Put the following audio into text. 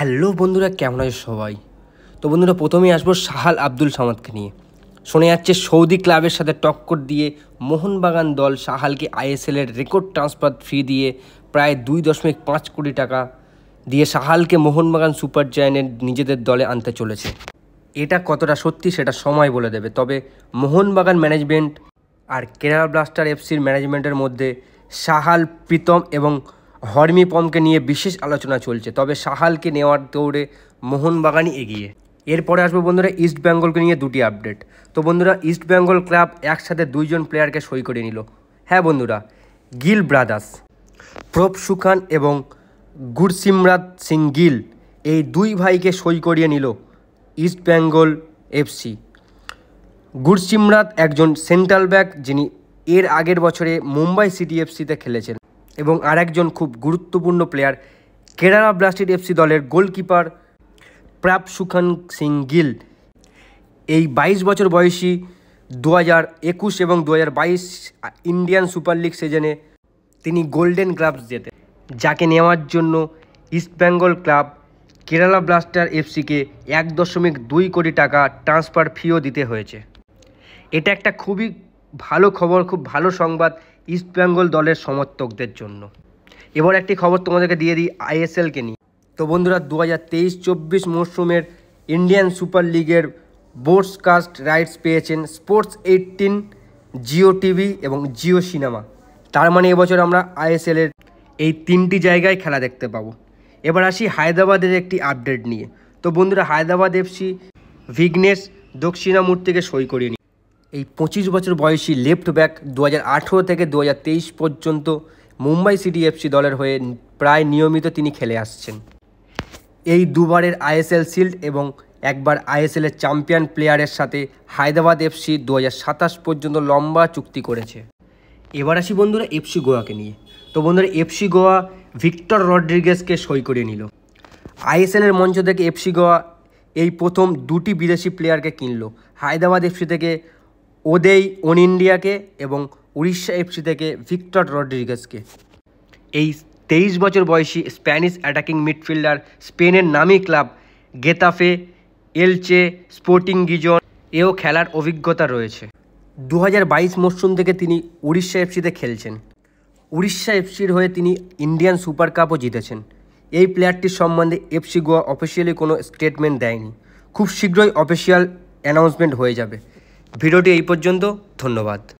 hello বন্ধুরা কেমন আছে সবাই তো বন্ধুরা প্রথমেই আসবো সাহাল আব্দুল সামাদকে নিয়ে শোনা যাচ্ছে সৌদি ক্লাবের সাথে টক্কর দিয়ে মোহনবাগান দল সাহালকে আইএসএলের রেকর্ড ট্রান্সফার ফি দিয়ে প্রায় দুই দশমিক পাঁচ কোটি টাকা দিয়ে সাহালকে মোহনবাগান সুপার জায়ানের নিজেদের দলে আনতে চলেছে এটা কতটা সত্যি সেটা সময় বলে দেবে তবে মোহনবাগান ম্যানেজমেন্ট আর কেরালা ব্লাস্টার এফসির ম্যানেজমেন্টের মধ্যে সাহাল প্রীতম এবং হর্মি পমকে নিয়ে বিশেষ আলোচনা চলছে তবে সাহালকে নেওয়ার দৌড়ে মোহনবাগানই এগিয়ে এরপরে আসবো বন্ধুরা ইস্ট বেঙ্গলকে নিয়ে দুটি আপডেট তো বন্ধুরা ইস্ট বেঙ্গল ক্লাব একসাথে দুইজন প্লেয়ারকে সই করে নিল হ্যাঁ বন্ধুরা গিল ব্রাদার্স প্রভ সুখান এবং গুরসিমরাত সিং গিল এই দুই ভাইকে সই করিয়ে নিল ইস্ট বেঙ্গল এফসি গুরসিমরাত একজন সেন্ট্রাল ব্যাক যিনি এর আগের বছরে মুম্বাই সিটি এফসিতে খেলেছেন এবং আর একজন খুব গুরুত্বপূর্ণ প্লেয়ার কেরালা ব্লাস্টেড এফসি দলের গোলকিপার প্রাপ সুখান সিং গিল এই বাইশ বছর বয়সী দু হাজার একুশ এবং দু হাজার বাইশ ইন্ডিয়ান সুপার লিগ সিজনে তিনি গোল্ডেন গ্লাভস জেতেন যাকে নেওয়ার জন্য ইস্টবেঙ্গল ক্লাব কেরালা ব্লাস্টার এফসিকে এক দশমিক দুই কোটি টাকা ট্রান্সফার ফিও দিতে হয়েছে এটা একটা খুবই ভালো খবর খুব ভালো সংবাদ ইস্টবেঙ্গল দলের সমর্থকদের জন্য এবার একটি খবর তোমাদেরকে দিয়ে দিই আইএসএলকে নিয়ে তো বন্ধুরা দু হাজার তেইশ চব্বিশ মরশুমের ইন্ডিয়ান সুপার লিগের কাস্ট রাইটস পেয়েছেন স্পোর্টস এইটিন জিও টিভি এবং জিও সিনেমা তার মানে এবছর আমরা আইএসএলের এই তিনটি জায়গায় খেলা দেখতে পাবো এবার আসি হায়দ্রাবাদের একটি আপডেট নিয়ে তো বন্ধুরা হায়দ্রাবাদ এফসি ভিগনেশ দক্ষিণামূর্তিকে সই করিয়ে এই পঁচিশ বছর বয়সী লেফট ব্যাক দু থেকে দু পর্যন্ত মুম্বাই সিটি এফসি দলের হয়ে প্রায় নিয়মিত তিনি খেলে আসছেন এই দুবারের আইএসএল শিল্ড এবং একবার আইএসএলের চ্যাম্পিয়ন প্লেয়ারের সাথে হায়দ্রাবাদ এফসি দু পর্যন্ত লম্বা চুক্তি করেছে এবার আসি বন্ধুরা এফসি গোয়াকে নিয়ে তো বন্ধুরা এফসি গোয়া ভিক্টর রড্রিগেসকে সই করে নিল আইএসএলের মঞ্চ থেকে এফসি গোয়া এই প্রথম দুটি বিদেশি প্লেয়ারকে কিনল হায়দ্রাবাদ এফসি থেকে ওদেই ওন ইন্ডিয়াকে এবং উড়িষ্যা এফসি থেকে ভিক্টর রড্রিগেসকে এই তেইশ বছর বয়সী স্প্যানিশ অ্যাটাকিং মিডফিল্ডার স্পেনের নামি club Getafe Elche Sporting Gijon এও খেলার অভিজ্ঞতা রয়েছে দু মরশুম থেকে তিনি উড়িষ্যা এফসিতে খেলছেন উড়িষ্যা এফসির হয়ে তিনি ইন্ডিয়ান সুপার কাপও জিতেছেন এই প্লেয়ারটির সম্বন্ধে এফসি গোয়া অফিসিয়ালি কোনো স্টেটমেন্ট দেয়নি খুব শীঘ্রই অফিসিয়াল অ্যানাউন্সমেন্ট হয়ে যাবে ভিডিওটি এই পর্যন্ত ধন্যবাদ